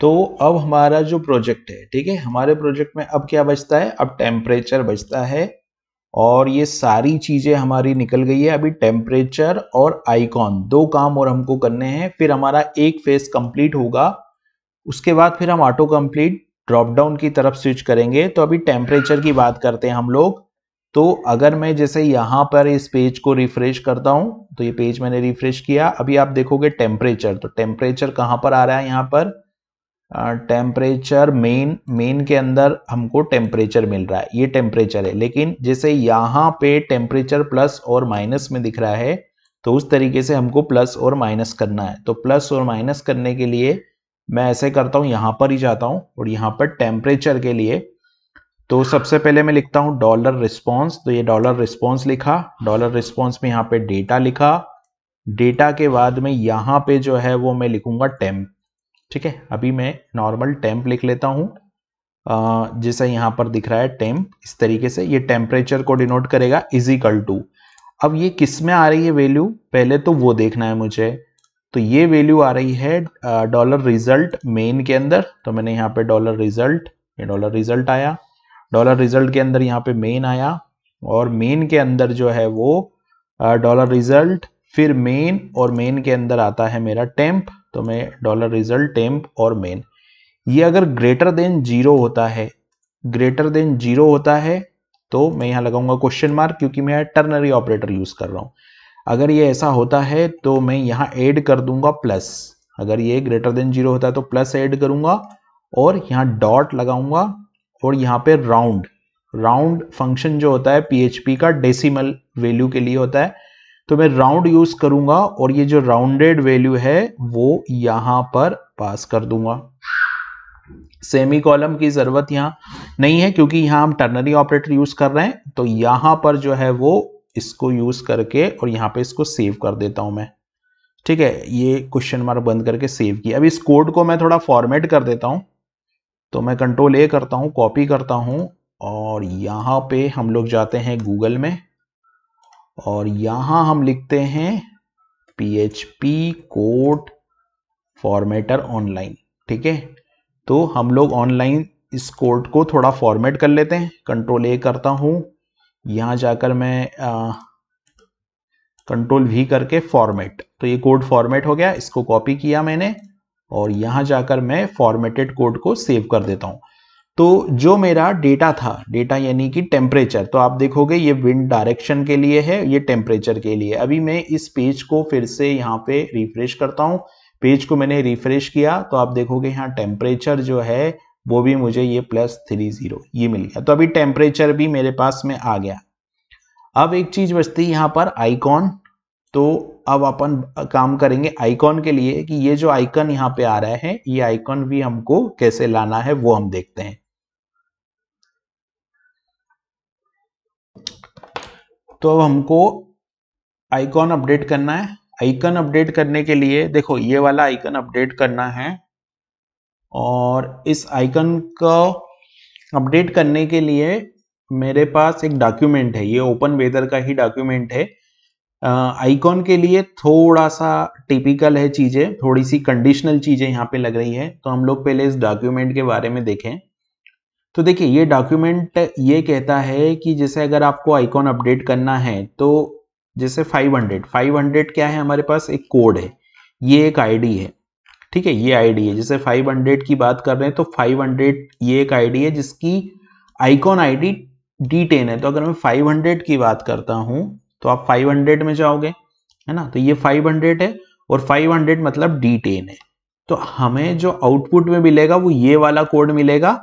तो अब हमारा जो प्रोजेक्ट है ठीक है हमारे प्रोजेक्ट में अब क्या बचता है अब टेम्परेचर बचता है और ये सारी चीज़ें हमारी निकल गई है अभी टेम्परेचर और आइकॉन दो काम और हमको करने हैं फिर हमारा एक फेज कंप्लीट होगा उसके बाद फिर हम ऑटो कंप्लीट ड्रॉप डाउन की तरफ स्विच करेंगे तो अभी टेम्परेचर की बात करते हैं हम लोग तो अगर मैं जैसे यहां पर इस पेज को रिफ्रेश करता हूं तो ये पेज मैंने रिफ्रेश किया अभी आप देखोगे टेम्परेचर तो टेम्परेचर कहां पर आ रहा है यहां पर टेम्परेचर मेन मेन के अंदर हमको टेम्परेचर मिल रहा है ये टेम्परेचर है लेकिन जैसे यहाँ पे टेम्परेचर प्लस और माइनस में दिख रहा है तो उस तरीके से हमको प्लस और माइनस करना है तो प्लस और माइनस करने के लिए मैं ऐसे करता हूँ यहाँ पर ही जाता हूँ और यहाँ पर टेम्परेचर के लिए तो सबसे पहले मैं लिखता हूँ डॉलर रिस्पॉन्स तो ये डॉलर रिस्पॉन्स लिखा डॉलर रिस्पॉन्स में यहाँ पे डेटा लिखा डेटा के बाद में यहाँ पे जो है वो मैं लिखूंगा टेम्प ठीक है अभी मैं नॉर्मल टेम्प लिख लेता हूँ जैसा यहाँ पर दिख रहा है टेम्प इस तरीके से ये टेम्परेचर को डिनोट करेगा इज इक्वल टू अब ये किस में आ रही है वैल्यू पहले तो वो देखना है मुझे तो ये वैल्यू आ रही है डॉलर रिजल्ट मेन के अंदर तो मैंने यहाँ पे डॉलर रिजल्ट ये डॉलर रिजल्ट आया डॉलर रिजल्ट के अंदर यहाँ पे मेन आया और मेन के अंदर जो है वो डॉलर रिजल्ट फिर मेन और मेन के अंदर आता है मेरा टेम्प तो मैं डॉलर रिजल्ट टेम्प और मेन ये अगर ग्रेटर देन जीरो होता है ग्रेटर देन जीरो होता है तो मैं यहाँ लगाऊंगा क्वेश्चन मार्क क्योंकि मैं टर्नरी ऑपरेटर यूज कर रहा हूँ अगर ये ऐसा होता है तो मैं यहाँ ऐड कर दूंगा प्लस अगर ये ग्रेटर देन जीरो होता है तो प्लस ऐड करूंगा और यहाँ डॉट लगाऊंगा और यहाँ पे राउंड राउंड फंक्शन जो होता है पीएचपी का डेसिमल वैल्यू के लिए होता है तो मैं राउंड यूज करूंगा और ये जो राउंडेड वैल्यू है वो यहां पर पास कर दूंगा सेमी कॉलम की जरूरत यहां नहीं है क्योंकि यहां हम टर्नरी ऑपरेटर यूज कर रहे हैं तो यहां पर जो है वो इसको यूज करके और यहां पे इसको सेव कर देता हूं मैं ठीक है ये क्वेश्चन मार्क बंद करके सेव किया अब इस कोड को मैं थोड़ा फॉर्मेट कर देता हूं तो मैं कंट्रोल ए करता हूं कॉपी करता हूं और यहां पे हम लोग जाते हैं गूगल में और यहां हम लिखते हैं P H P code formatter online ठीक है तो हम लोग ऑनलाइन इस कोड को थोड़ा फॉर्मेट कर लेते हैं कंट्रोल ए करता हूं यहां जाकर मैं आ, कंट्रोल वी करके फॉर्मेट तो ये कोड फॉर्मेट हो गया इसको कॉपी किया मैंने और यहां जाकर मैं फॉर्मेटेड कोड को सेव कर देता हूं तो जो मेरा डेटा था डेटा यानी कि टेम्परेचर तो आप देखोगे ये विंड डायरेक्शन के लिए है ये टेम्परेचर के लिए अभी मैं इस पेज को फिर से यहाँ पे रिफ्रेश करता हूँ पेज को मैंने रिफ्रेश किया तो आप देखोगे यहाँ टेम्परेचर जो है वो भी मुझे ये प्लस थ्री जीरो ये मिल गया तो अभी टेम्परेचर भी मेरे पास में आ गया अब एक चीज बचती यहाँ पर आइकॉन तो अब अपन काम करेंगे आइकॉन के लिए कि ये जो आइकन यहाँ पे आ रहा है ये आइकन भी हमको कैसे लाना है वो हम देखते हैं तो अब हमको आइकॉन अपडेट करना है आइकन अपडेट करने के लिए देखो ये वाला आइकन अपडेट करना है और इस आइकन को अपडेट करने के लिए मेरे पास एक डॉक्यूमेंट है ये ओपन वेदर का ही डॉक्यूमेंट है आइकॉन के लिए थोड़ा सा टिपिकल है चीज़ें थोड़ी सी कंडीशनल चीज़ें यहाँ पे लग रही है तो हम लोग पहले इस डॉक्यूमेंट के बारे में देखें तो देखिए ये डॉक्यूमेंट ये कहता है कि जैसे अगर आपको आइकॉन अपडेट करना है तो जैसे 500 500 क्या है हमारे पास एक कोड है ये एक आईडी है ठीक है ये आईडी है जैसे 500 की बात कर रहे हैं तो 500 ये एक आईडी है जिसकी आइकॉन आईडी टेन है तो अगर मैं फाइव की बात करता हूं तो आप फाइव में जाओगे है ना तो ये फाइव है और फाइव मतलब डी है तो हमें जो आउटपुट में मिलेगा वो ये वाला कोड मिलेगा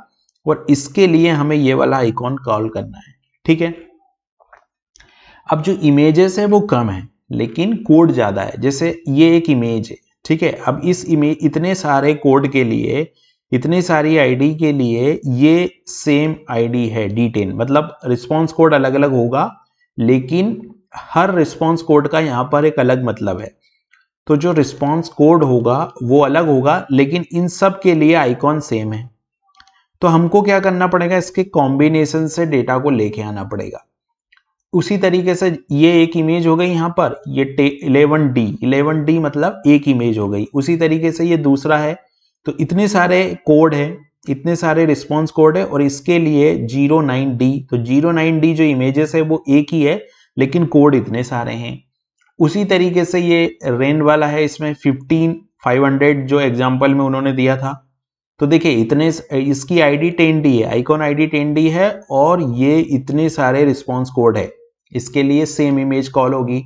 और इसके लिए हमें ये वाला आइकॉन कॉल करना है ठीक है अब जो इमेजेस है वो कम है लेकिन कोड ज़्यादा है जैसे ये एक इमेज है ठीक है अब इस इमेज इतने सारे कोड के लिए इतने सारी आईडी के लिए ये सेम आईडी है डी मतलब रिस्पॉन्स कोड अलग अलग होगा लेकिन हर रिस्पॉन्स कोड का यहाँ पर एक अलग मतलब है तो जो रिस्पॉन्स कोड होगा वो अलग होगा लेकिन इन सब के लिए आइकॉन सेम है तो हमको क्या करना पड़ेगा इसके कॉम्बिनेशन से डेटा को लेके आना पड़ेगा उसी तरीके से ये एक इमेज हो गई यहाँ पर ये इलेवन डी इलेवन डी मतलब एक इमेज हो गई उसी तरीके से ये दूसरा है तो इतने सारे कोड है इतने सारे रिस्पॉन्स कोड है और इसके लिए जीरो नाइन डी तो जीरो नाइन डी जो इमेजेस है वो एक ही है लेकिन कोड इतने सारे हैं उसी तरीके से ये रेन वाला है इसमें फिफ्टीन फाइव हंड्रेड जो एग्जाम्पल में उन्होंने दिया था तो देखिए इतने इसकी आईडी डी है डी आईडी डी है और ये इतने सारे रिस्पॉन्स कोड है इसके लिए सेम इमेज कॉल होगी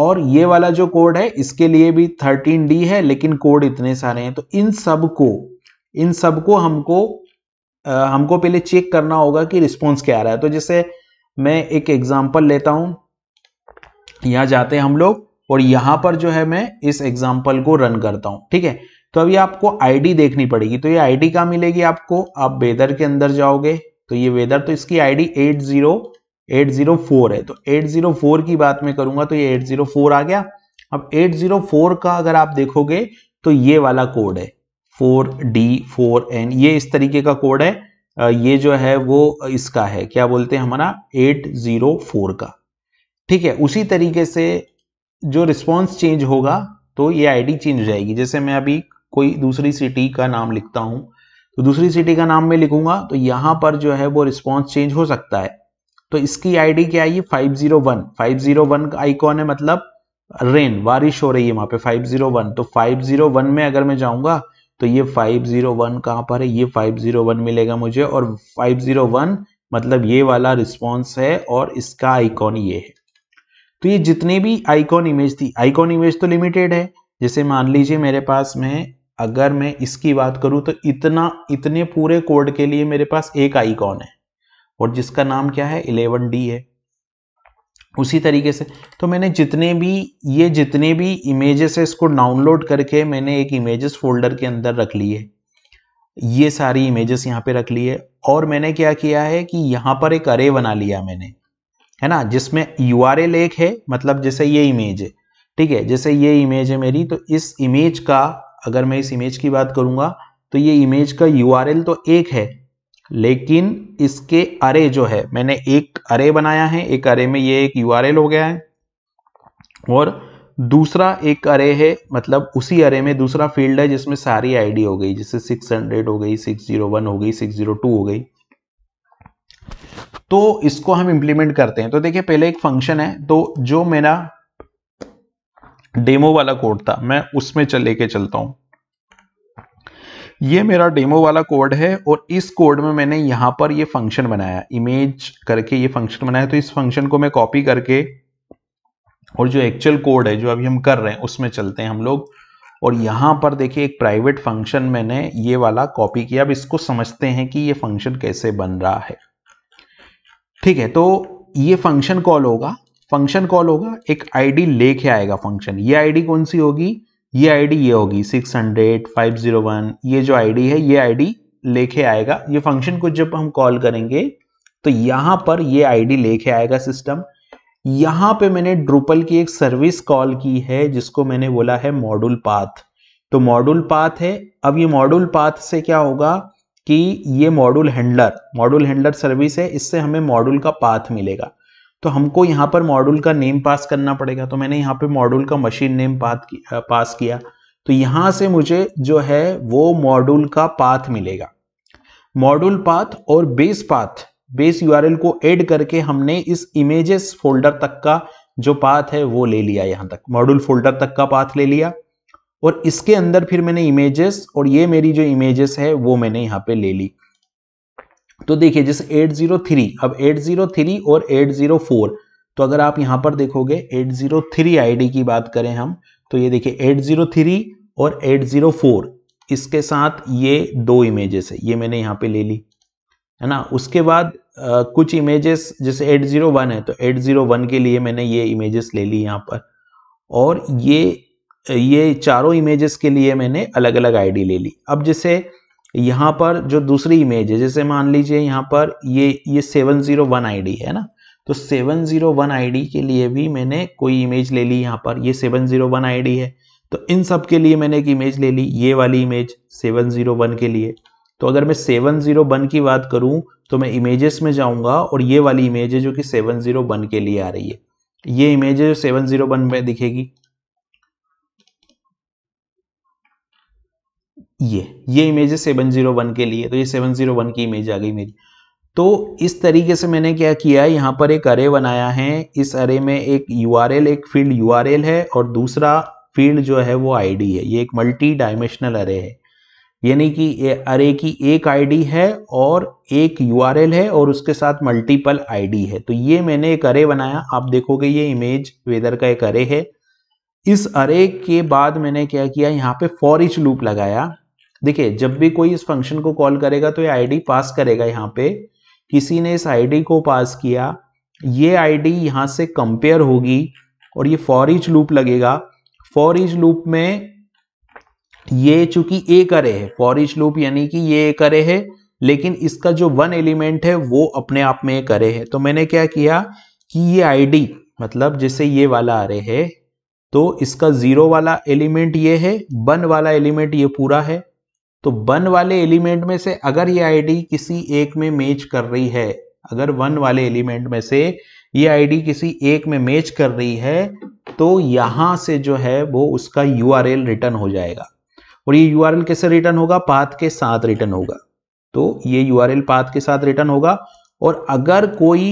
और ये वाला जो कोड है इसके लिए भी थर्टीन डी है लेकिन कोड इतने सारे हैं तो इन सब को इन सब को हमको आ, हमको पहले चेक करना होगा कि रिस्पॉन्स क्या आ रहा है तो जैसे मैं एक एग्जाम्पल लेता हूं यहाँ जाते हैं हम लोग और यहाँ पर जो है मैं इस एग्जाम्पल को रन करता हूँ ठीक है तो अभी आपको आईडी देखनी पड़ेगी तो ये आईडी कहाँ मिलेगी आपको आप वेदर के अंदर जाओगे तो ये वेदर तो इसकी आईडी 80804 है तो 804 की बात मैं करूंगा तो ये 804 आ गया अब 804 का अगर आप देखोगे तो ये वाला कोड है 4D4N ये इस तरीके का कोड है ये जो है वो इसका है क्या बोलते हैं हमारा 804 का ठीक है उसी तरीके से जो रिस्पॉन्स चेंज होगा तो ये आईडी चेंज हो जाएगी जैसे मैं अभी कोई दूसरी सिटी का नाम लिखता हूं तो दूसरी सिटी का नाम मैं लिखूंगा तो यहां पर जो है वो रिस्पॉन्स चेंज हो सकता है तो इसकी आईडी क्या वन फाइव जीरो वन का आईकॉन है मतलब रेन बारिश हो रही है वहां पे वन तो वन में अगर मैं जाऊंगा तो ये फाइव जीरो वन कहां पर है ये फाइव जीरो वन मिलेगा मुझे और फाइव जीरो वन मतलब ये वाला रिस्पॉन्स है और इसका आईकॉन ये है तो ये जितनी भी आईकॉन इमेज थी आईकॉन इमेज तो लिमिटेड है जैसे मान लीजिए मेरे पास में अगर मैं इसकी बात करूं तो इतना इतने पूरे कोड के लिए मेरे पास एक आईकॉन है और जिसका नाम क्या है इलेवन डी है उसी तरीके से तो मैंने जितने भी ये जितने भी इमेजेस है इसको डाउनलोड करके मैंने एक इमेजेस फोल्डर के अंदर रख ली है ये सारी इमेजेस यहाँ पे रख ली है और मैंने क्या किया है कि यहाँ पर एक अरे बना लिया मैंने है ना जिसमें यू आर एल एक है मतलब जैसे ये इमेज है ठीक है जैसे ये इमेज है मेरी तो इस इमेज का अगर मैं इस इमेज की बात करूंगा तो ये इमेज का यू तो एक है लेकिन इसके अरे जो है मैंने एक अरे बनाया है एक अरे में ये एक यू हो गया है और दूसरा एक अरे है मतलब उसी अरे में दूसरा फील्ड है जिसमें सारी आईडी हो गई जैसे 600 हो गई 601 हो गई 602 हो गई तो इसको हम इंप्लीमेंट करते हैं तो देखिए पहले एक फंक्शन है तो जो मेरा डेमो वाला कोड था मैं उसमें चल लेके चलता हूं ये मेरा डेमो वाला कोड है और इस कोड में मैंने यहां पर ये फंक्शन बनाया इमेज करके ये फंक्शन बनाया तो इस फंक्शन को मैं कॉपी करके और जो एक्चुअल कोड है जो अभी हम कर रहे हैं उसमें चलते हैं हम लोग और यहां पर देखिए एक प्राइवेट फंक्शन मैंने ये वाला कॉपी किया अब इसको समझते हैं कि ये फंक्शन कैसे बन रहा है ठीक है तो ये फंक्शन कॉल होगा फंक्शन कॉल होगा एक आईडी लेके आएगा फंक्शन ये आईडी कौन सी होगी ये आईडी ये होगी 600 501 ये जो आईडी है ये आईडी लेके आएगा ये फंक्शन को जब हम कॉल करेंगे तो यहां पर ये आईडी लेके आएगा सिस्टम यहां पे मैंने ड्रुपल की एक सर्विस कॉल की है जिसको मैंने बोला है मॉड्यूल पाथ तो मॉड्यूल पाथ है अब ये मॉड्यूल पाथ से क्या होगा कि ये module handler module handler service है इससे हमें मॉड्यूल का पाथ मिलेगा तो हमको यहाँ पर मॉड्यूल का नेम पास करना पड़ेगा तो मैंने यहाँ पे मॉड्यूल का मशीन नेम पाथ पास किया तो यहाँ से मुझे जो है वो मॉड्यूल का पाथ मिलेगा मॉड्यूल पाथ और बेस पाथ बेस यूआरएल को ऐड करके हमने इस इमेजेस फोल्डर तक का जो पाथ है वो ले लिया यहाँ तक मॉड्यूल फोल्डर तक का पाथ ले लिया और इसके अंदर फिर मैंने इमेजेस और ये मेरी जो इमेजेस है वो मैंने यहाँ पे ले ली तो देखिए जैसे 803 अब 803 और 804 तो अगर आप यहां पर देखोगे 803 जीरो की बात करें हम तो ये देखिए 803 और 804 इसके साथ ये दो इमेजेस है ये मैंने यहाँ पे ले ली है ना उसके बाद आ, कुछ इमेजेस जैसे 801 है तो 801 के लिए मैंने ये इमेजेस ले ली यहाँ पर और ये ये चारों इमेजेस के लिए मैंने अलग अलग आईडी ले ली अब जैसे यहाँ पर जो दूसरी इमेज है जैसे मान लीजिए यहाँ पर ये ये सेवन जीरो वन आई है ना तो सेवन जीरो वन आई के लिए भी मैंने कोई इमेज ले ली यहाँ पर ये सेवन जीरो वन आई है तो इन सब के लिए मैंने एक इमेज ले ली ये वाली इमेज सेवन जीरो वन के लिए तो अगर मैं सेवन जीरो वन की बात करूं तो मैं इमेजेस में जाऊंगा और ये वाली इमेज है जो कि सेवन जीरो वन के लिए आ रही है ये इमेज है जो सेवन जीरो वन में दिखेगी ये ये इमेज है सेवन जीरो वन के लिए तो ये सेवन जीरो वन की इमेज आ गई मेरी तो इस तरीके से मैंने क्या किया यहाँ पर एक अरे बनाया है इस अरे में एक यू एक फील्ड यू है और दूसरा फील्ड जो है वो डी है ये एक मल्टी डायमेंशनल अरे है यानी कि ये अरे की एक आईडी है और एक यूआरएल है और उसके साथ मल्टीपल आईडी है तो ये मैंने एक अरे बनाया आप देखोगे ये इमेज वेदर का एक अरे है इस अरे के बाद मैंने क्या किया यहाँ पे फॉर इच लूप लगाया देखिए जब भी कोई इस फंक्शन को कॉल करेगा तो ये आईडी पास करेगा यहाँ पे किसी ने इस आईडी को पास किया ये आईडी यहाँ से कंपेयर होगी और ये फॉर इच लूप लगेगा फॉर इच लूप में ये चूंकि ए करे है फॉर इच लूप यानी कि ये करे है लेकिन इसका जो वन एलिमेंट है वो अपने आप में करे है तो मैंने क्या किया कि ये आईडी मतलब जैसे ये वाला आ रहे है तो इसका जीरो वाला एलिमेंट ये है वन वाला एलिमेंट ये पूरा है तो वन वाले एलिमेंट में से अगर ये आईडी किसी एक में मैच कर रही है अगर वन वाले एलिमेंट में से ये आईडी किसी एक में मैच कर रही है तो यहां से जो है वो उसका यू रिटर्न हो जाएगा और ये यू कैसे रिटर्न होगा पाथ के साथ रिटर्न होगा तो ये यू पाथ के साथ रिटर्न होगा और अगर कोई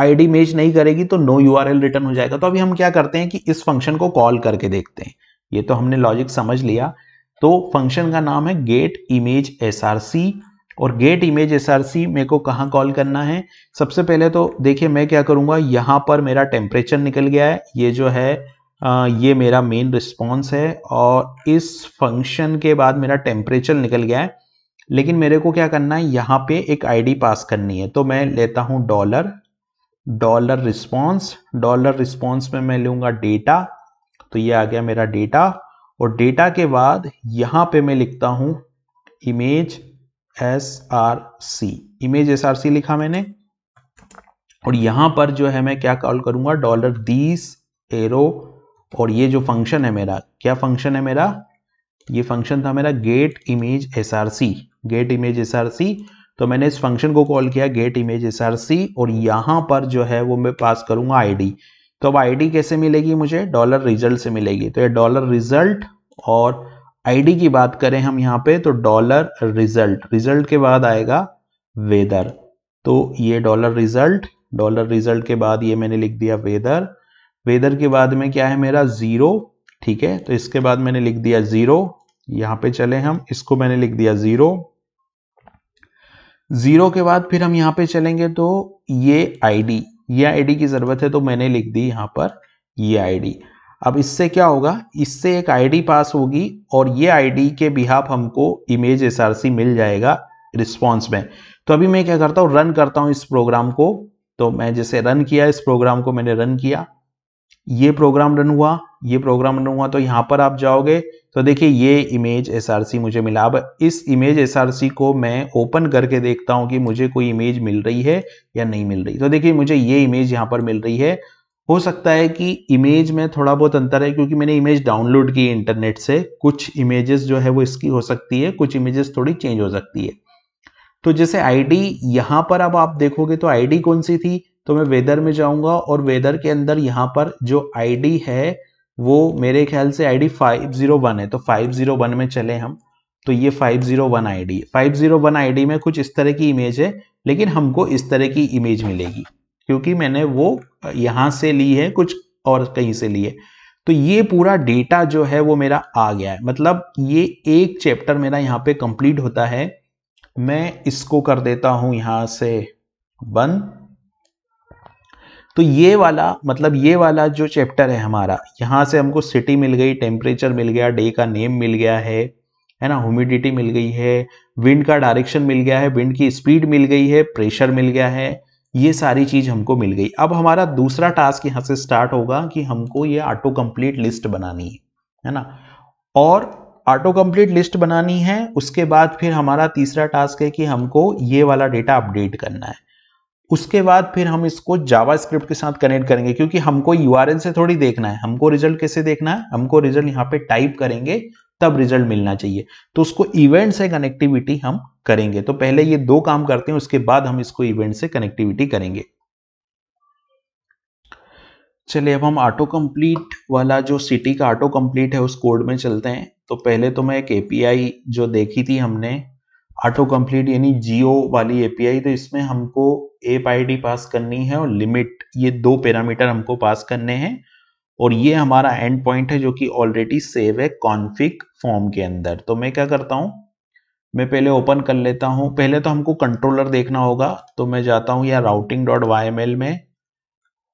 आईडी मैच नहीं करेगी तो नो यू रिटर्न हो जाएगा तो अभी हम क्या करते हैं कि इस फंक्शन को कॉल करके देखते हैं ये तो हमने लॉजिक समझ लिया तो फंक्शन का नाम है गेट इमेज एस और गेट इमेज एस आर मेरे को कहाँ कॉल करना है सबसे पहले तो देखिए मैं क्या करूँगा यहाँ पर मेरा टेम्परेचर निकल गया है ये जो है आ, ये मेरा मेन रिस्पॉन्स है और इस फंक्शन के बाद मेरा टेम्परेचर निकल गया है लेकिन मेरे को क्या करना है यहाँ पे एक आईडी पास करनी है तो मैं लेता हूँ dollar dollar response dollar response में मैं लूँगा डेटा तो ये आ गया मेरा डेटा और डेटा के बाद यहां पे मैं लिखता हूं image S R C image S R C लिखा मैंने और यहां पर जो है मैं क्या कॉल करूंगा डॉलर दीस एरो और ये जो फंक्शन है मेरा क्या फंक्शन है मेरा ये फंक्शन था मेरा get image S R C get image S R C तो मैंने इस फंक्शन को कॉल किया get image S R C और यहां पर जो है वो मैं पास करूंगा आई डी तो अब आईडी कैसे मिलेगी मुझे डॉलर रिजल्ट से मिलेगी तो ये डॉलर रिजल्ट और आईडी की बात करें हम यहाँ पे तो डॉलर रिजल्ट रिजल्ट के बाद आएगा वेदर तो ये डॉलर रिजल्ट डॉलर रिजल्ट के बाद ये मैंने लिख दिया वेदर वेदर के बाद में क्या है मेरा ज़ीरो ठीक है तो इसके बाद मैंने लिख दिया ज़ीरो यहाँ पे चले हम इसको मैंने लिख दिया ज़ीरो ज़ीरो के बाद फिर हम यहाँ पे चलेंगे तो ये आईडी ये आईडी की ज़रूरत है तो मैंने लिख दी यहाँ पर ये आईडी अब इससे क्या होगा इससे एक आईडी पास होगी और ये आईडी के बिहाफ हमको इमेज सी मिल जाएगा रिस्पॉन्स में तो अभी मैं क्या करता हूँ रन करता हूँ इस प्रोग्राम को तो मैं जैसे रन किया इस प्रोग्राम को मैंने रन किया ये प्रोग्राम रन हुआ ये प्रोग्राम रन हुआ तो यहाँ पर आप जाओगे तो देखिए ये इमेज एस मुझे मिला अब इस इमेज एस को मैं ओपन करके देखता हूं कि मुझे कोई इमेज मिल रही है या नहीं मिल रही तो देखिए मुझे ये इमेज यहाँ पर मिल रही है हो सकता है कि इमेज में थोड़ा बहुत अंतर है क्योंकि मैंने इमेज डाउनलोड की इंटरनेट से कुछ इमेजेस जो है वो इसकी हो सकती है कुछ इमेजेस थोड़ी चेंज हो सकती है तो जैसे आईडी यहाँ पर अब आप देखोगे तो आईडी कौन सी थी तो मैं वेदर में जाऊंगा और वेदर के अंदर यहाँ पर जो आईडी है वो मेरे ख्याल से आईडी 501 है तो 501 में चले हम तो ये 501 आईडी आई आईडी में कुछ इस तरह की इमेज है लेकिन हमको इस तरह की इमेज मिलेगी क्योंकि मैंने वो यहाँ से ली है कुछ और कहीं से ली है तो ये पूरा डेटा जो है वो मेरा आ गया है मतलब ये एक चैप्टर मेरा यहाँ पे कंप्लीट होता है मैं इसको कर देता हूँ यहाँ से बंद तो ये वाला मतलब ये वाला जो चैप्टर है हमारा यहाँ से हमको सिटी मिल गई टेम्परेचर मिल गया डे का नेम मिल गया है है ना ह्यूमिडिटी मिल गई है विंड का डायरेक्शन मिल गया है विंड की स्पीड मिल गई है प्रेशर मिल गया है ये सारी चीज हमको मिल गई अब हमारा दूसरा टास्क यहाँ से स्टार्ट होगा कि हमको ये ऑटो कंप्लीट लिस्ट बनानी है है ना और ऑटो कंप्लीट लिस्ट बनानी है उसके बाद फिर हमारा तीसरा टास्क है कि हमको ये वाला डेटा अपडेट करना है उसके बाद फिर हम इसको जावा स्क्रिप्ट के साथ कनेक्ट करेंगे क्योंकि हमको यू से थोड़ी देखना है हमको रिजल्ट कैसे देखना है हमको रिजल्ट यहाँ पे टाइप करेंगे तब रिजल्ट मिलना चाहिए तो उसको इवेंट से कनेक्टिविटी हम करेंगे तो पहले ये दो काम करते हैं उसके बाद हम इसको इवेंट से कनेक्टिविटी करेंगे चलिए अब हम ऑटो कंप्लीट वाला जो सिटी का ऑटो कंप्लीट है उस कोड में चलते हैं तो पहले तो मैं एक एपीआई जो देखी थी हमने ऑटो कंप्लीट यानी जियो वाली एपीआई तो इसमें हमको एप आईडी पास करनी है और लिमिट ये दो पैरामीटर हमको पास करने हैं और ये हमारा एंड पॉइंट है जो कि ऑलरेडी सेव है कॉन्फिक फॉर्म के अंदर तो मैं क्या करता हूँ मैं पहले ओपन कर लेता हूँ पहले तो हमको कंट्रोलर देखना होगा तो मैं जाता हूँ या routing dot Y M L में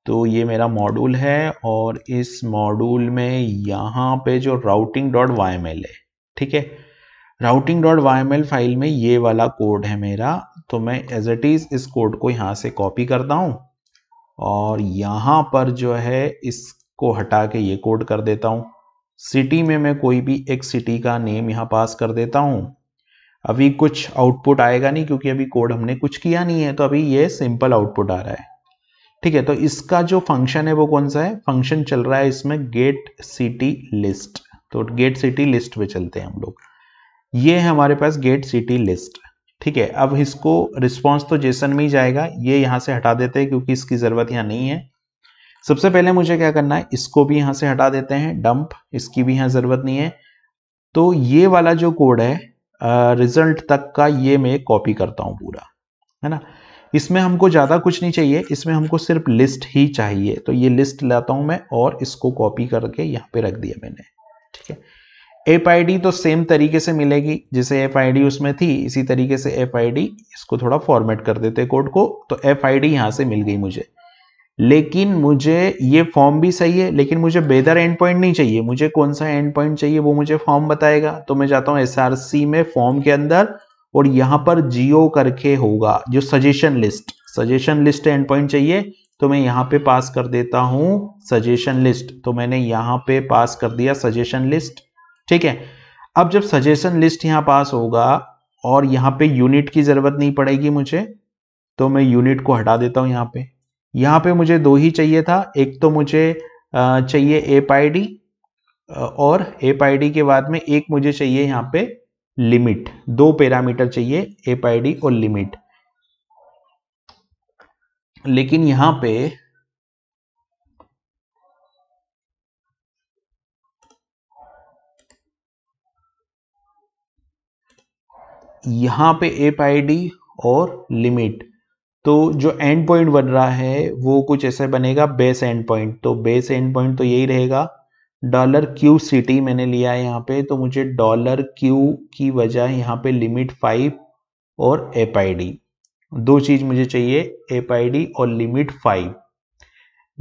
तो ये मेरा मॉड्यूल है और इस मॉड्यूल में यहाँ पे जो routing dot Y M L है ठीक है राउटिंग डॉट वाई फाइल में ये वाला कोड है मेरा तो मैं एज एट इज़ इस कोड को यहाँ से कॉपी करता हूँ और यहाँ पर जो है इसको हटा के ये कोड कर देता हूँ सिटी में मैं कोई भी एक सिटी का नेम यहाँ पास कर देता हूँ अभी कुछ आउटपुट आएगा नहीं क्योंकि अभी कोड हमने कुछ किया नहीं है तो अभी ये सिंपल आउटपुट आ रहा है ठीक है तो इसका जो फंक्शन है वो कौन सा है फंक्शन चल रहा है इसमें गेट सिटी लिस्ट तो गेट सिटी लिस्ट पे चलते हैं हम लोग ये है हमारे पास गेट सिटी लिस्ट ठीक है अब इसको रिस्पॉन्स तो जेसन में ही जाएगा ये यहाँ से हटा देते हैं क्योंकि इसकी ज़रूरत यहाँ नहीं है सबसे पहले मुझे क्या करना है इसको भी यहाँ से हटा देते हैं डंप इसकी भी यहाँ ज़रूरत नहीं है तो ये वाला जो कोड है रिजल्ट तक का ये मैं कॉपी करता हूँ पूरा है ना इसमें हमको ज़्यादा कुछ नहीं चाहिए इसमें हमको सिर्फ लिस्ट ही चाहिए तो ये लिस्ट लाता हूँ मैं और इसको कॉपी करके यहाँ पे रख दिया मैंने ठीक है एफ तो सेम तरीके से मिलेगी जैसे एफ उसमें थी इसी तरीके से एफ इसको थोड़ा फॉर्मेट कर देते कोड को तो एफ आई डी यहाँ से मिल गई मुझे लेकिन मुझे ये फॉर्म भी सही है लेकिन मुझे बेदर एंड पॉइंट नहीं चाहिए मुझे कौन सा एंड पॉइंट चाहिए वो मुझे फॉर्म बताएगा तो मैं जाता हूँ एस में फॉर्म के अंदर और यहाँ पर जियो करके होगा जो suggestion list suggestion list end point चाहिए तो मैं यहाँ पे पास कर देता हूँ सजेशन लिस्ट तो मैंने यहाँ पे पास कर दिया सजेशन लिस्ट ठीक है अब जब सजेशन लिस्ट यहाँ पास होगा और यहां पे यूनिट की ज़रूरत नहीं पड़ेगी मुझे तो मैं यूनिट को हटा देता हूं यहां पे यहां पे मुझे दो ही चाहिए था एक तो मुझे चाहिए एप आई और एप आई के बाद में एक मुझे चाहिए यहां पे लिमिट दो पैरामीटर चाहिए एप आई और लिमिट लेकिन यहां पे यहाँ पे एप आई और लिमिट तो जो एंड पॉइंट बन रहा है वो कुछ ऐसा बनेगा बेस एंड पॉइंट तो बेस एंड पॉइंट तो यही रहेगा डॉलर क्यू सिटी मैंने लिया है यहाँ पे तो मुझे डॉलर क्यू की वजह यहाँ पे लिमिट फाइव और एप आई दो चीज मुझे चाहिए एप आई और लिमिट फाइव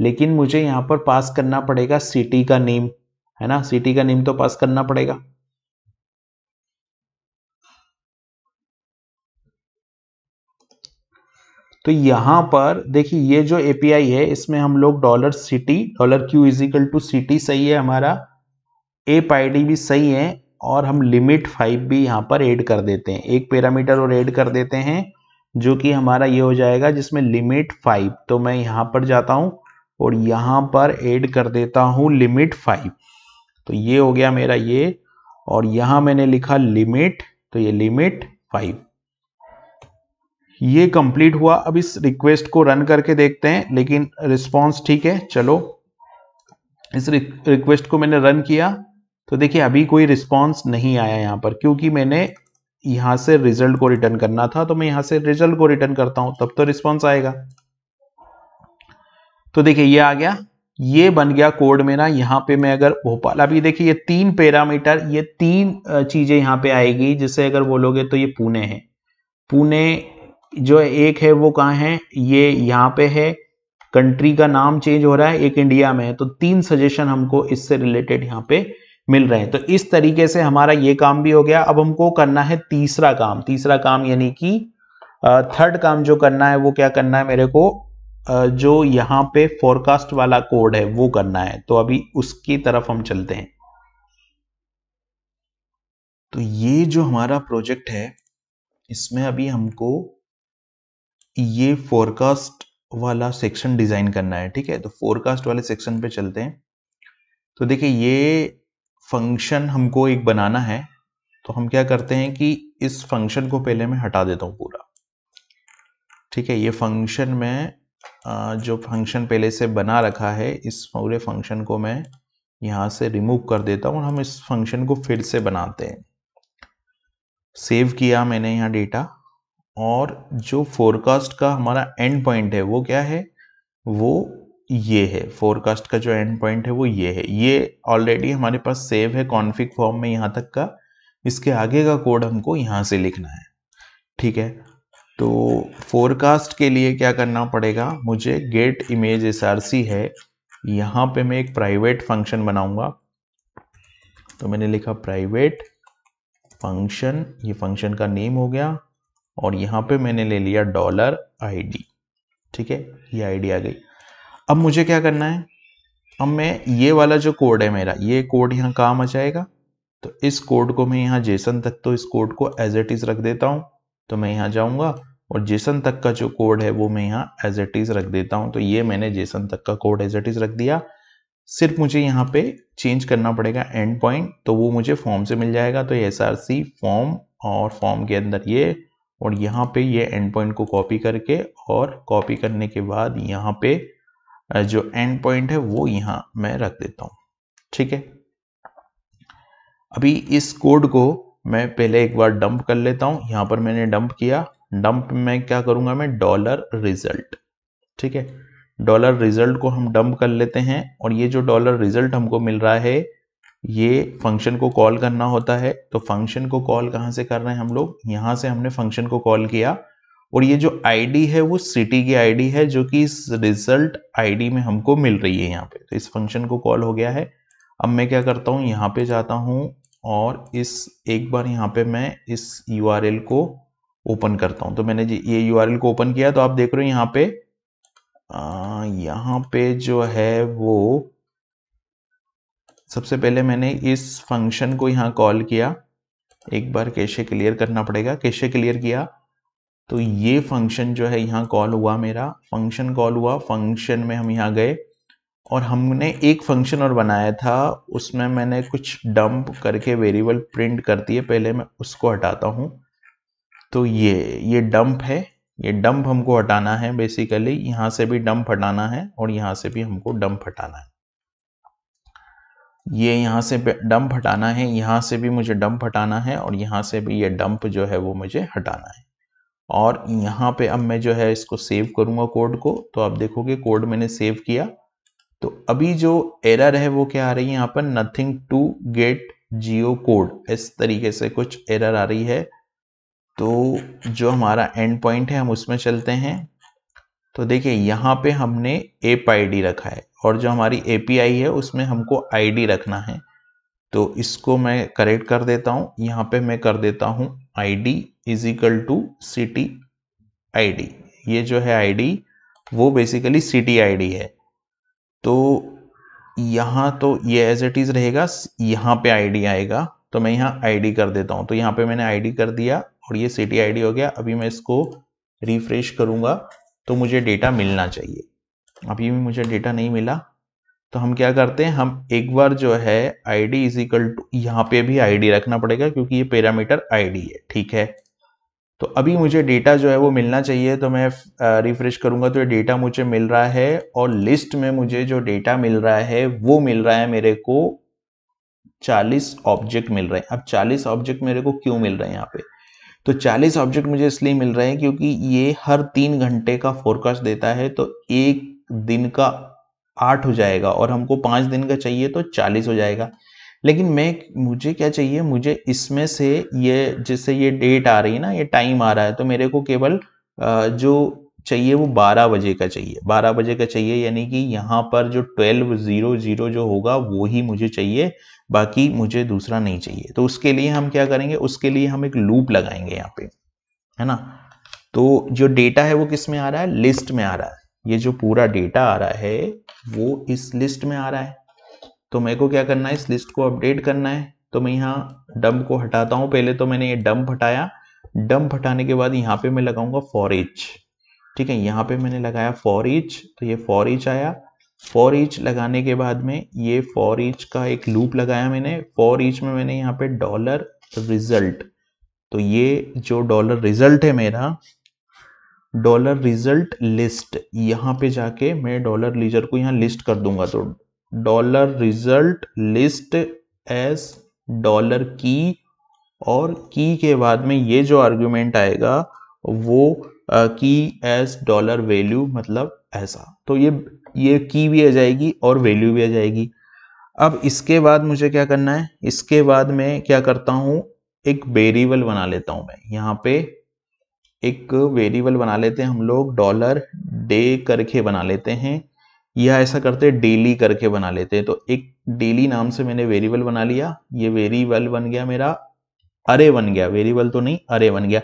लेकिन मुझे यहाँ पर पास करना पड़ेगा सिटी का नेम है ना सिटी का नेम तो पास करना पड़ेगा तो यहाँ पर देखिए ये जो एपीआई है इसमें हम लोग dollar city dollar Q is equal to city सही है हमारा एप आई भी सही है और हम लिमिट फाइव भी यहाँ पर ऐड कर देते हैं एक पैरामीटर और ऐड कर देते हैं जो कि हमारा ये हो जाएगा जिसमें लिमिट फाइव तो मैं यहाँ पर जाता हूँ और यहाँ पर ऐड कर देता हूँ लिमिट फाइव तो ये हो गया मेरा ये और यहाँ मैंने लिखा लिमिट तो ये लिमिट फाइव ये कंप्लीट हुआ अब इस रिक्वेस्ट को रन करके देखते हैं लेकिन रिस्पॉन्स ठीक है चलो इस रिक्वेस्ट को मैंने रन किया तो देखिए अभी कोई रिस्पॉन्स नहीं आया यहाँ पर क्योंकि मैंने यहाँ से रिजल्ट को रिटर्न करना था तो मैं यहाँ से रिजल्ट को रिटर्न करता हूँ तब तो रिस्पॉन्स आएगा तो देखिए ये आ गया ये बन गया कोड मेरा यहाँ पे मैं अगर भोपाल अभी देखिए ये तीन पैरामीटर ये तीन चीजें यहाँ पे आएगी जिसे अगर बोलोगे तो ये पुणे है पुणे जो एक है वो कहाँ है ये यहाँ पे है कंट्री का नाम चेंज हो रहा है एक इंडिया में है तो तीन सजेशन हमको इससे रिलेटेड यहाँ पे मिल रहे हैं तो इस तरीके से हमारा ये काम भी हो गया अब हमको करना है तीसरा काम तीसरा काम यानी कि थर्ड काम जो करना है वो क्या करना है मेरे को जो यहाँ पे फोरकास्ट वाला कोड है वो करना है तो अभी उसकी तरफ हम चलते हैं तो ये जो हमारा प्रोजेक्ट है इसमें अभी हमको ये फोरकास्ट वाला सेक्शन डिज़ाइन करना है ठीक है तो फोरकास्ट वाले सेक्शन पे चलते हैं तो देखिए ये फंक्शन हमको एक बनाना है तो हम क्या करते हैं कि इस फंक्शन को पहले मैं हटा देता हूँ पूरा ठीक है ये फंक्शन में जो फंक्शन पहले से बना रखा है इस पूरे फंक्शन को मैं यहां से रिमूव कर देता हूँ और हम इस फंक्शन को फिर से बनाते हैं सेव किया मैंने यहाँ डेटा और जो फोरकास्ट का हमारा एंड पॉइंट है वो क्या है वो ये है फोरकास्ट का जो एंड पॉइंट है वो ये है ये ऑलरेडी हमारे पास सेव है कॉन्फिक फॉर्म में यहाँ तक का इसके आगे का कोड हमको यहाँ से लिखना है ठीक है तो फोरकास्ट के लिए क्या करना पड़ेगा मुझे गेट इमेज एस है यहाँ पे मैं एक प्राइवेट फंक्शन बनाऊंगा तो मैंने लिखा प्राइवेट फंक्शन ये फंक्शन का नेम हो गया और यहाँ पे मैंने ले लिया डॉलर आईडी ठीक है ये आईडी आ गई अब मुझे क्या करना है अब मैं ये वाला जो कोड है मेरा ये कोड यहाँ काम आ जाएगा तो इस कोड को मैं यहाँ जेसन तक तो इस कोड को एज एट इज रख देता हूँ तो मैं यहाँ जाऊँगा और जेसन तक का जो कोड है वो मैं यहाँ एज एट इज रख देता हूँ तो ये मैंने जेसन तक का कोड एज एट इज रख दिया सिर्फ मुझे यहाँ पे चेंज करना पड़ेगा एंड पॉइंट तो वो मुझे फॉर्म से मिल जाएगा तो एस आर सी फॉर्म और फॉर्म के अंदर ये और यहाँ पे ये एंड पॉइंट को कॉपी करके और कॉपी करने के बाद यहाँ पे जो एंड पॉइंट है वो यहाँ मैं रख देता हूँ ठीक है अभी इस कोड को मैं पहले एक बार डंप कर लेता हूँ यहाँ पर मैंने डंप किया डंप में क्या करूँगा मैं डॉलर रिजल्ट ठीक है डॉलर रिजल्ट को हम डंप कर लेते हैं और ये जो डॉलर रिजल्ट हमको मिल रहा है ये फंक्शन को कॉल करना होता है तो फंक्शन को कॉल कहाँ से कर रहे हैं हम लोग यहाँ से हमने फंक्शन को कॉल किया और ये जो आईडी है वो सिटी की आईडी है जो कि इस रिजल्ट आईडी में हमको मिल रही है यहाँ पे तो इस फंक्शन को कॉल हो गया है अब मैं क्या करता हूँ यहाँ पे जाता हूँ और इस एक बार यहाँ पे मैं इस यू को ओपन करता हूँ तो मैंने ये यू को ओपन किया तो आप देख रहे हो यहाँ पे आ, यहाँ पे जो है वो सबसे पहले मैंने इस फंक्शन को यहाँ कॉल किया एक बार कैसे क्लियर करना पड़ेगा कैसे क्लियर किया तो ये फंक्शन जो है यहाँ कॉल हुआ मेरा फंक्शन कॉल हुआ फंक्शन में हम यहाँ गए और हमने एक फंक्शन और बनाया था उसमें मैंने कुछ डंप करके वेरिएबल प्रिंट कर दिए पहले मैं उसको हटाता हूँ तो ये ये डंप है ये डंप हमको हटाना है बेसिकली यहाँ से भी डंप हटाना है और यहाँ से भी हमको डंप हटाना है ये यहाँ से डंप हटाना है यहाँ से भी मुझे डंप हटाना है और यहाँ से भी ये डंप जो है वो मुझे हटाना है और यहाँ पे अब मैं जो है इसको सेव करूँगा कोड को तो आप देखोगे कोड मैंने सेव किया तो अभी जो एरर है वो क्या आ रही है यहाँ पर nothing to get geo code इस तरीके से कुछ एरर आ रही है तो जो हमारा एंड पॉइंट है हम उसमें चलते हैं तो देखिए यहाँ पे हमने एप आई रखा है और जो हमारी ए है उसमें हमको आई रखना है तो इसको मैं करेक्ट कर देता हूँ यहाँ पे मैं कर देता हूँ I D is equal to C T I D ये जो है आई डी वो basically C T I D है तो यहाँ तो ये एज इट इज़ रहेगा यहाँ पे आई डी आएगा तो मैं यहाँ आई डी कर देता हूँ तो यहाँ पे मैंने आई डी कर दिया और ये सी टी आई डी हो गया अभी मैं इसको रिफ्रेश करूँगा तो मुझे डेटा मिलना चाहिए अभी भी मुझे डेटा नहीं मिला तो हम क्या करते हैं हम एक बार जो है I D is equal to यहाँ पे भी आई डी रखना पड़ेगा क्योंकि ये पैरामीटर आई डी है ठीक है तो अभी मुझे डेटा जो है वो मिलना चाहिए तो मैं रिफ्रेश करूंगा तो ये डेटा मुझे मिल रहा है और लिस्ट में मुझे जो डेटा मिल रहा है वो मिल रहा है मेरे को 40 ऑब्जेक्ट मिल रहे हैं अब 40 ऑब्जेक्ट मेरे को क्यों मिल रहे हैं यहाँ पे तो 40 ऑब्जेक्ट मुझे इसलिए मिल रहे हैं क्योंकि ये हर तीन घंटे का फोरकास्ट देता है तो एक दिन का आठ हो जाएगा और हमको पाँच दिन का चाहिए तो चालीस हो जाएगा लेकिन मैं मुझे क्या चाहिए मुझे इसमें से ये जिससे ये डेट आ रही है ना ये टाइम आ रहा है तो मेरे को केवल जो चाहिए वो 12 बजे का चाहिए 12 बजे का चाहिए यानी कि यहाँ पर जो 12:00 जीरो जीरो जो होगा वो ही मुझे चाहिए बाकी मुझे दूसरा नहीं चाहिए तो उसके लिए हम क्या करेंगे उसके लिए हम एक लूप लगाएंगे यहाँ पे है ना तो जो डेटा है वो किस में आ रहा है लिस्ट में आ रहा है ये जो पूरा डेटा आ रहा है वो इस लिस्ट में आ रहा है तो मेरे को क्या करना है इस लिस्ट को अपडेट करना है तो मैं यहाँ डम्प को हटाता हूँ पहले तो मैंने ये डम्प हटाया डम्प हटाने के बाद यहाँ पे मैं लगाऊंगा फॉर ठीक है यहाँ पे मैंने लगाया फॉर तो ये फॉर आया फॉर ईच लगाने के बाद में ये फॉर ईच का एक लूप लगाया मैंने फॉर ईच में मैंने यहाँ पे डॉलर रिजल्ट तो ये जो डॉलर रिजल्ट है मेरा डॉलर रिजल्ट लिस्ट यहाँ पे जाके मैं डॉलर लीजर को यहाँ लिस्ट कर दूंगा तो dollar result list S dollar key और की के बाद में ये जो आर्ग्यूमेंट आएगा वो की एस डॉलर वैल्यू मतलब ऐसा तो ये ये की भी आ जाएगी और वैल्यू भी आ जाएगी अब इसके बाद मुझे क्या करना है इसके बाद मैं क्या करता हूँ एक वेरिएबल बना लेता हूँ मैं यहाँ पे एक वेरिएबल बना लेते हैं हम लोग डॉलर डे करके बना लेते हैं या ऐसा करते हैं डेली करके बना लेते हैं तो एक डेली नाम से मैंने वेरिएबल बना लिया ये वेरिएबल बन गया मेरा अरे बन गया वेरिएबल तो नहीं अरे बन गया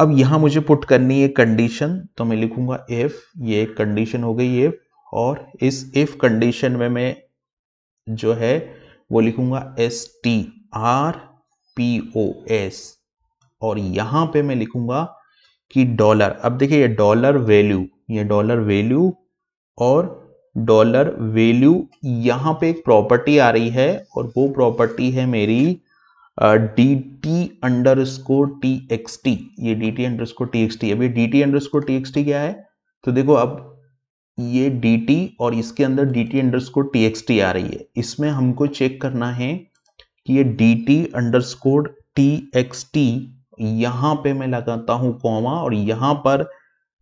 अब यहाँ मुझे पुट करनी है कंडीशन तो मैं लिखूंगा एफ ये कंडीशन हो गई एफ और इस इफ कंडीशन में मैं जो है वो लिखूंगा S T R P O S और यहां पे मैं लिखूंगा कि डॉलर अब देखिए ये डॉलर वैल्यू ये डॉलर वैल्यू और डॉलर वैल्यू यहां पे एक प्रॉपर्टी आ रही है और वो प्रॉपर्टी है मेरी D T underscore T X T ये D T underscore T X T अभी D T underscore T X T क्या है तो देखो अब ये डी टी और इसके अंदर D T underscore T X T आ रही है इसमें हमको चेक करना है कि ये D T underscore T X T यहाँ पर मैं लगाता हूँ कॉमा और यहाँ पर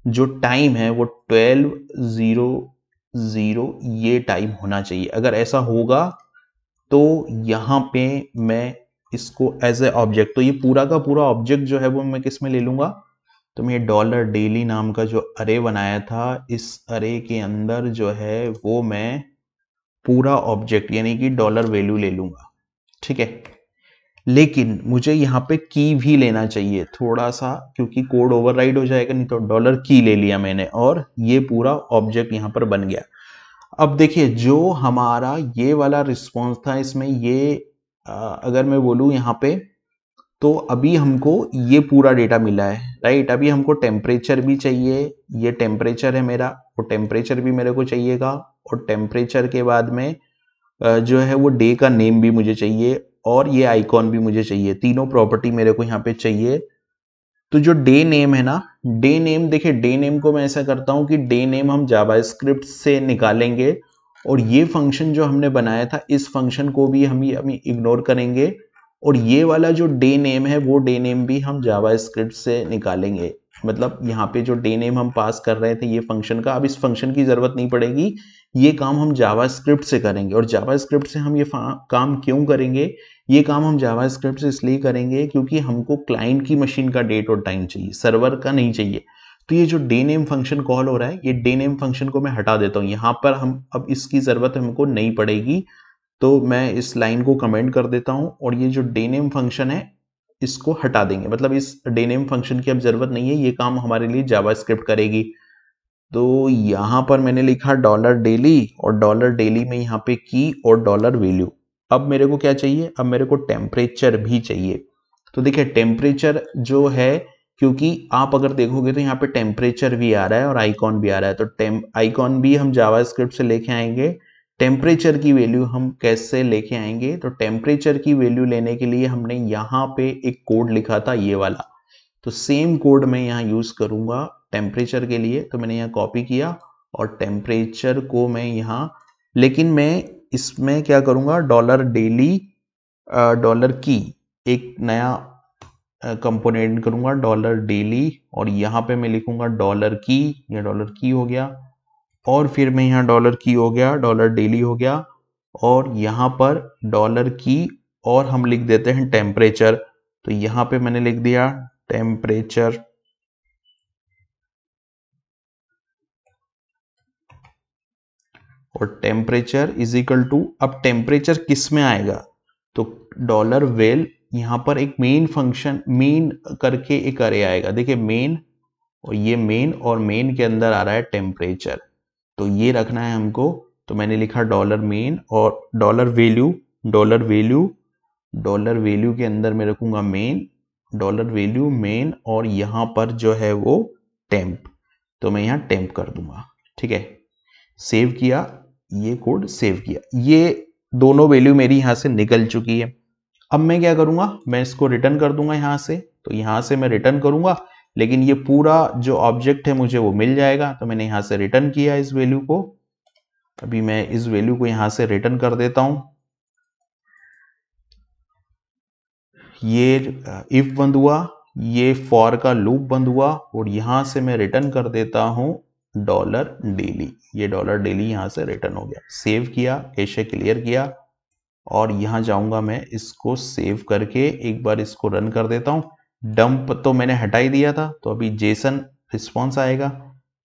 जो टाइम है वो ट्वेल्व ज़ीरो ज़ीरो ये टाइम होना चाहिए अगर ऐसा होगा तो यहाँ पे मैं इसको एज ए ऑब्जेक्ट तो ये पूरा का पूरा ऑब्जेक्ट जो है वो मैं किस में ले लूँगा तो मैं डॉलर डेली नाम का जो अरे बनाया था इस अरे के अंदर जो है वो मैं पूरा ऑब्जेक्ट यानी कि डॉलर वैल्यू ले लूंगा ठीक है लेकिन मुझे यहाँ पे की भी लेना चाहिए थोड़ा सा क्योंकि कोड ओवरराइड हो जाएगा नहीं तो डॉलर की ले लिया मैंने और ये पूरा ऑब्जेक्ट यहाँ पर बन गया अब देखिए जो हमारा ये वाला रिस्पॉन्स था इसमें ये आ, अगर मैं बोलूँ यहाँ पे तो अभी हमको ये पूरा डेटा मिला है राइट अभी हमको टेम्परेचर भी चाहिए ये टेम्परेचर है मेरा वो टेम्परेचर भी मेरे को चाहिएगा और टेम्परेचर के बाद में जो है वो डे का नेम भी मुझे चाहिए और ये आइकॉन भी मुझे चाहिए तीनों प्रॉपर्टी मेरे को यहाँ पे चाहिए तो जो डे नेम है ना डे नेम देखिए डे नेम को मैं ऐसा करता हूँ कि डे नेम हम जावास्क्रिप्ट से निकालेंगे और ये फंक्शन जो हमने बनाया था इस फंक्शन को भी हम हम इग्नोर करेंगे और ये वाला जो डे नेम है वो डे नेम भी हम जावा से निकालेंगे मतलब यहाँ पे जो डे नेम हम पास कर रहे थे ये फंक्शन का अब इस फंक्शन की ज़रूरत नहीं पड़ेगी ये काम हम जावा से करेंगे और जावा से हम ये काम क्यों करेंगे ये काम हम जावा से इसलिए करेंगे क्योंकि हमको क्लाइंट की मशीन का डेट और टाइम चाहिए सर्वर का नहीं चाहिए तो ये जो डे नेम फंक्शन कॉल हो रहा है ये डे नेम फंक्शन को मैं हटा देता हूँ यहाँ पर हम अब इसकी ज़रूरत हमको नहीं पड़ेगी तो मैं इस लाइन को कमेंट कर देता हूं और ये जो डेनेम फंक्शन है इसको हटा देंगे मतलब इस डेनेम फंक्शन की अब ज़रूरत नहीं है ये काम हमारे लिए जावास्क्रिप्ट करेगी तो यहां पर मैंने लिखा डॉलर डेली और डॉलर डेली में यहाँ पे की और डॉलर वैल्यू अब मेरे को क्या चाहिए अब मेरे को टेम्परेचर भी चाहिए तो देखिये टेम्परेचर जो है क्योंकि आप अगर देखोगे तो यहाँ पे टेम्परेचर भी आ रहा है और आइकॉन भी आ रहा है तो आइकॉन भी हम जावास्क्रिप्ट से लेके आएंगे टेम्परेचर की वैल्यू हम कैसे लेके आएंगे तो टेम्परेचर की वैल्यू लेने के लिए हमने यहाँ पे एक कोड लिखा था ये वाला तो सेम कोड मैं यहाँ यूज़ करूंगा टेम्परेचर के लिए तो मैंने यहाँ कॉपी किया और टेम्परेचर को मैं यहाँ लेकिन मैं इसमें क्या करूंगा डॉलर डेली डॉलर की एक नया कंपोनेंट करूंगा डॉलर डेली और यहाँ पे मैं लिखूंगा डॉलर की या डॉलर की हो गया और फिर मैं यहाँ डॉलर की हो गया डॉलर डेली हो गया और यहाँ पर डॉलर की और हम लिख देते हैं टेम्परेचर तो यहाँ पे मैंने लिख दिया टेम्परेचर और टेम्परेचर इज इक्वल टू अब टेम्परेचर किस में आएगा तो डॉलर वेल यहाँ पर एक मेन फंक्शन मेन करके एक अरे आएगा देखिए मेन और ये मेन और मेन के अंदर आ रहा है टेम्परेचर तो ये रखना है हमको तो मैंने लिखा डॉलर मेन और dollar value dollar value dollar value के अंदर मैं रखूंगा मेन डॉलर वैल्यू मेन और यहाँ पर जो है वो टेम्प तो मैं यहाँ टेम्प कर दूंगा ठीक है सेव किया ये कोड सेव किया ये दोनों वैल्यू मेरी यहाँ से निकल चुकी है अब मैं क्या करूँगा मैं इसको रिटर्न कर दूंगा यहाँ से तो यहाँ से मैं रिटर्न करूँगा लेकिन ये पूरा जो ऑब्जेक्ट है मुझे वो मिल जाएगा तो मैंने यहाँ से रिटर्न किया इस वैल्यू को अभी मैं इस वैल्यू को यहाँ से रिटर्न कर देता हूँ ये इफ uh, बंद हुआ ये फॉर का लूप बंद हुआ और यहां से मैं रिटर्न कर देता हूं डॉलर डेली ये डॉलर डेली यहां से रिटर्न हो गया सेव किया एशे क्लियर किया और यहां जाऊंगा मैं इसको सेव करके एक बार इसको रन कर देता हूं डंप तो मैंने हटाई दिया था तो अभी जेसन रिस्पॉन्स आएगा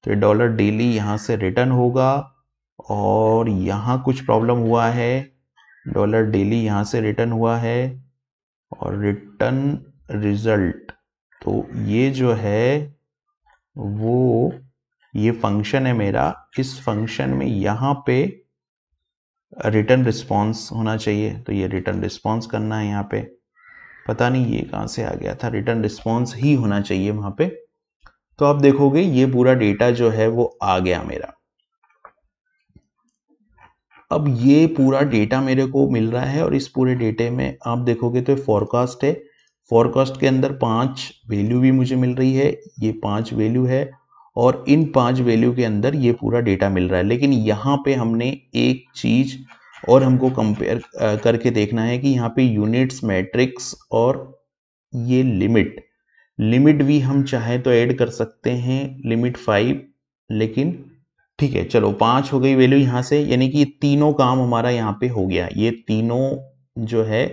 तो डॉलर डेली यहाँ से रिटर्न होगा और यहाँ कुछ प्रॉब्लम हुआ है डॉलर डेली यहाँ से रिटर्न हुआ है और रिटर्न रिजल्ट तो ये जो है वो ये फंक्शन है मेरा इस फंक्शन में यहाँ पे रिटर्न रिस्पॉन्स होना चाहिए तो ये रिटर्न रिस्पॉन्स करना है यहाँ पे पता नहीं ये कहाँ से आ गया था रिटर्न रिस्पॉन्स ही होना चाहिए वहाँ पे तो आप देखोगे ये पूरा डेटा जो है वो आ गया मेरा अब ये पूरा डेटा मेरे को मिल रहा है और इस पूरे डेटे में आप देखोगे तो फॉरकास्ट है फॉरकास्ट के अंदर पांच वैल्यू भी मुझे मिल रही है ये पांच वैल्यू है और इन पांच वैल्यू के अंदर ये पूरा डेटा मिल रहा है लेकिन यहाँ पे हमने एक चीज़ और हमको कंपेयर करके देखना है कि यहाँ पे यूनिट्स मैट्रिक्स और ये लिमिट लिमिट भी हम चाहे तो ऐड कर सकते हैं लिमिट फाइव लेकिन ठीक है चलो पाँच हो गई वैल्यू यहाँ से यानी कि तीनों काम हमारा यहाँ पे हो गया ये तीनों जो है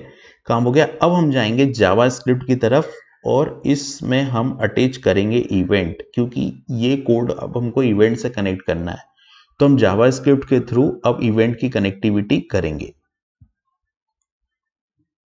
काम हो गया अब हम जाएंगे जावा स्क्रिप्ट की तरफ और इसमें हम अटैच करेंगे इवेंट क्योंकि ये कोड अब हमको इवेंट से कनेक्ट करना है तो हम जावास्क्रिप्ट के थ्रू अब इवेंट की कनेक्टिविटी करेंगे